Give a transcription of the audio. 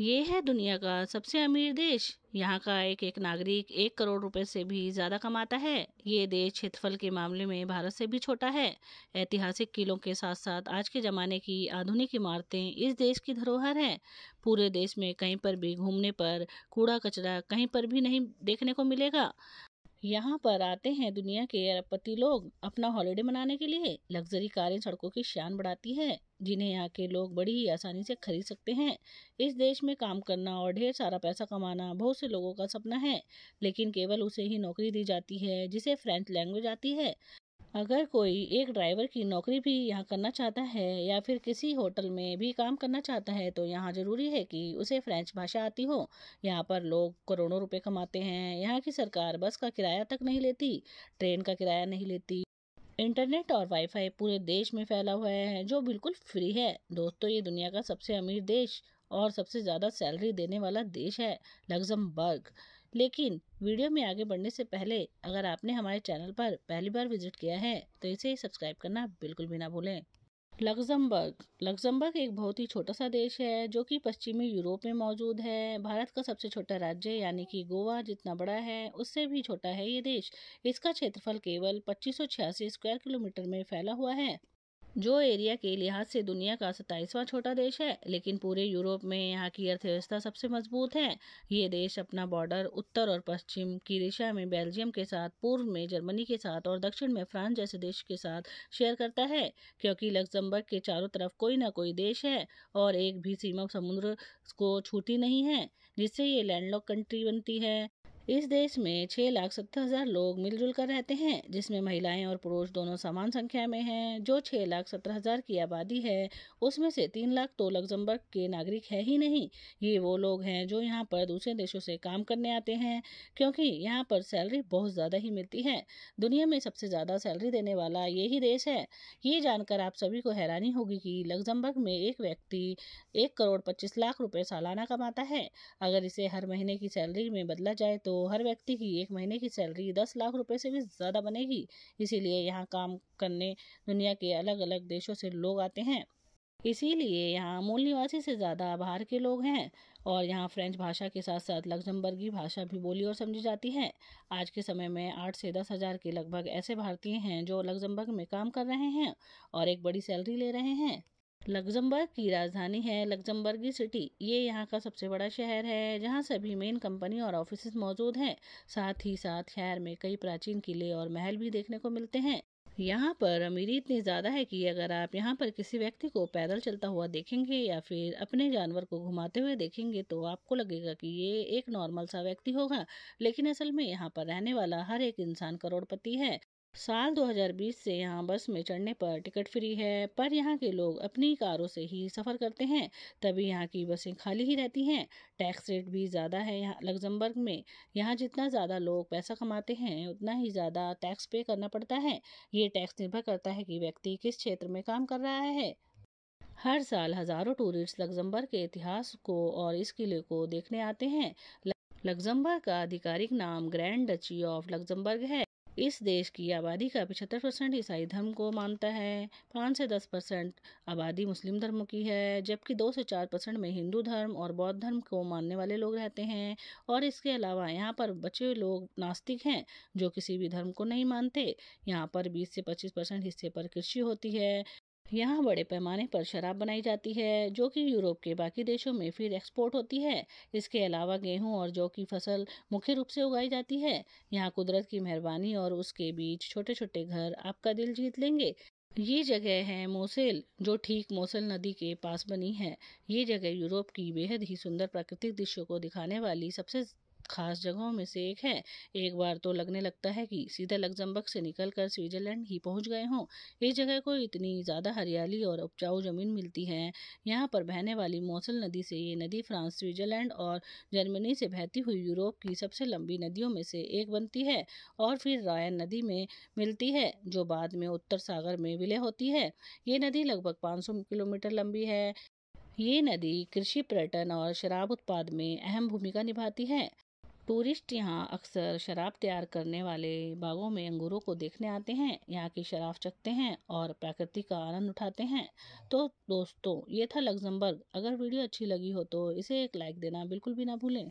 ये है दुनिया का सबसे अमीर देश यहाँ का एक एक नागरिक एक करोड़ रुपए से भी ज़्यादा कमाता है ये देश क्षेत्रफल के मामले में भारत से भी छोटा है ऐतिहासिक किलों के साथ साथ आज के ज़माने की आधुनिक इमारतें इस देश की धरोहर है पूरे देश में कहीं पर भी घूमने पर कूड़ा कचरा कहीं पर भी नहीं देखने को मिलेगा यहाँ पर आते हैं दुनिया के अरबपति लोग अपना हॉलीडे मनाने के लिए लग्जरी कारें सड़कों की शान बढ़ाती है जिन्हें यहाँ के लोग बड़ी ही आसानी से खरीद सकते हैं इस देश में काम करना और ढेर सारा पैसा कमाना बहुत से लोगों का सपना है लेकिन केवल उसे ही नौकरी दी जाती है जिसे फ्रेंच लैंग्वेज आती है अगर कोई एक ड्राइवर की नौकरी भी यहाँ करना चाहता है या फिर किसी होटल में भी काम करना चाहता है तो यहाँ ज़रूरी है कि उसे फ्रेंच भाषा आती हो यहाँ पर लोग करोड़ों रुपए कमाते हैं यहाँ की सरकार बस का किराया तक नहीं लेती ट्रेन का किराया नहीं लेती इंटरनेट और वाईफाई पूरे देश में फैला हुआ है जो बिल्कुल फ्री है दोस्तों ये दुनिया का सबसे अमीर देश और सबसे ज़्यादा सैलरी देने वाला देश है लग्जमबर्ग लेकिन वीडियो में आगे बढ़ने से पहले अगर आपने हमारे चैनल पर पहली बार विजिट किया है तो इसे सब्सक्राइब करना बिल्कुल भी ना भूलें लग्जमबर्ग लग्जमबर्ग एक बहुत ही छोटा सा देश है जो कि पश्चिमी यूरोप में मौजूद है भारत का सबसे छोटा राज्य यानी कि गोवा जितना बड़ा है उससे भी छोटा है ये देश इसका क्षेत्रफल केवल पच्चीस स्क्वायर किलोमीटर में फैला हुआ है जो एरिया के लिहाज से दुनिया का सत्ताईसवां छोटा देश है लेकिन पूरे यूरोप में यहाँ की अर्थव्यवस्था सबसे मजबूत है ये देश अपना बॉर्डर उत्तर और पश्चिम की दिशा में बेल्जियम के साथ पूर्व में जर्मनी के साथ और दक्षिण में फ्रांस जैसे देश के साथ शेयर करता है क्योंकि लग्जमबर्ग के चारों तरफ कोई ना कोई देश है और एक भी सीमा समुद्र को छूती नहीं है जिससे ये लैंडलॉक कंट्री बनती है इस देश में छः लाख सत्तर हज़ार लोग मिलजुल कर रहते हैं जिसमें महिलाएं और पुरुष दोनों समान संख्या में हैं जो छः लाख सत्तर हज़ार की आबादी है उसमें से तीन लाख तो लग्जमबर्ग के नागरिक है ही नहीं ये वो लोग हैं जो यहाँ पर दूसरे देशों से काम करने आते हैं क्योंकि यहाँ पर सैलरी बहुत ज़्यादा ही मिलती है दुनिया में सबसे ज़्यादा सैलरी देने वाला यही देश है ये जानकर आप सभी को हैरानी होगी कि लग्जमबर्ग में एक व्यक्ति एक करोड़ पच्चीस लाख रुपये सालाना कमाता है अगर इसे हर महीने की सैलरी में बदला जाए तो तो हर व्यक्ति की एक महीने की सैलरी दस लाख रुपए से भी ज़्यादा बनेगी इसीलिए यहाँ काम करने दुनिया के अलग अलग देशों से लोग आते हैं इसीलिए यहाँ मूल निवासी से ज़्यादा बाहर के लोग हैं और यहाँ फ्रेंच भाषा के साथ साथ लग्जमबर्गी भाषा भी बोली और समझी जाती है आज के समय में आठ से दस हज़ार के लगभग ऐसे भारतीय हैं जो लग्जमबर्ग में काम कर रहे हैं और एक बड़ी सैलरी ले रहे हैं लग्जमबर्ग की राजधानी है लग्जमबर्गी सिटी ये यहाँ का सबसे बड़ा शहर है जहाँ सभी मेन कंपनी और ऑफिस मौजूद हैं साथ ही साथ शहर में कई प्राचीन किले और महल भी देखने को मिलते हैं यहाँ पर अमीरी इतनी ज़्यादा है कि अगर आप यहाँ पर किसी व्यक्ति को पैदल चलता हुआ देखेंगे या फिर अपने जानवर को घुमाते हुए देखेंगे तो आपको लगेगा कि ये एक नॉर्मल सा व्यक्ति होगा लेकिन असल में यहाँ पर रहने वाला हर एक इंसान करोड़पति है साल 2020 से यहाँ बस में चढ़ने पर टिकट फ्री है पर यहाँ के लोग अपनी कारों से ही सफ़र करते हैं तभी यहाँ की बसें खाली ही रहती हैं टैक्स रेट भी ज़्यादा है यहाँ लग्जमबर्ग में यहाँ जितना ज़्यादा लोग पैसा कमाते हैं उतना ही ज़्यादा टैक्स पे करना पड़ता है ये टैक्स निर्भर करता है कि व्यक्ति किस क्षेत्र में काम कर रहा है हर साल हज़ारों टूरिस्ट लग्जमबर्ग के इतिहास को और इस किले को देखने आते हैं लग्जमबर्ग का आधिकारिक नाम ग्रैंड डची ऑफ लग्जमबर्ग है इस देश की आबादी का पिछहत्तर परसेंट ईसाई धर्म को मानता है पाँच से दस परसेंट आबादी मुस्लिम धर्म की है जबकि दो से चार परसेंट में हिंदू धर्म और बौद्ध धर्म को मानने वाले लोग रहते हैं और इसके अलावा यहाँ पर बचे लोग नास्तिक हैं जो किसी भी धर्म को नहीं मानते यहाँ पर बीस से पच्चीस परसेंट हिस्से पर कृषि होती है यहाँ बड़े पैमाने पर शराब बनाई जाती है जो कि यूरोप के बाकी देशों में फिर एक्सपोर्ट होती है इसके अलावा गेहूं और जौ की फसल मुख्य रूप से उगाई जाती है यहाँ कुदरत की मेहरबानी और उसके बीच छोटे छोटे घर आपका दिल जीत लेंगे ये जगह है मोसेल जो ठीक मोसेल नदी के पास बनी है ये जगह यूरोप की बेहद ही सुंदर प्राकृतिक दृश्यों को दिखाने वाली सबसे खास जगहों में से एक है एक बार तो लगने लगता है कि सीधा लग्जमबर्ग से निकलकर स्विट्जरलैंड ही पहुंच गए हों इस जगह को इतनी ज़्यादा हरियाली और उपजाऊ ज़मीन मिलती है यहाँ पर बहने वाली मौसल नदी से ये नदी फ्रांस स्विट्जरलैंड और जर्मनी से बहती हुई यूरोप की सबसे लंबी नदियों में से एक बनती है और फिर रायन नदी में मिलती है जो बाद में उत्तर सागर में विलय होती है ये नदी लगभग पाँच किलोमीटर लंबी है ये नदी कृषि पर्यटन और शराब उत्पाद में अहम भूमिका निभाती है टूरिस्ट यहाँ अक्सर शराब तैयार करने वाले बागों में अंगूरों को देखने आते हैं यहाँ की शराब चखते हैं और प्रकृति का आनंद उठाते हैं तो दोस्तों ये था लग्जमबर्ग अगर वीडियो अच्छी लगी हो तो इसे एक लाइक देना बिल्कुल भी ना भूलें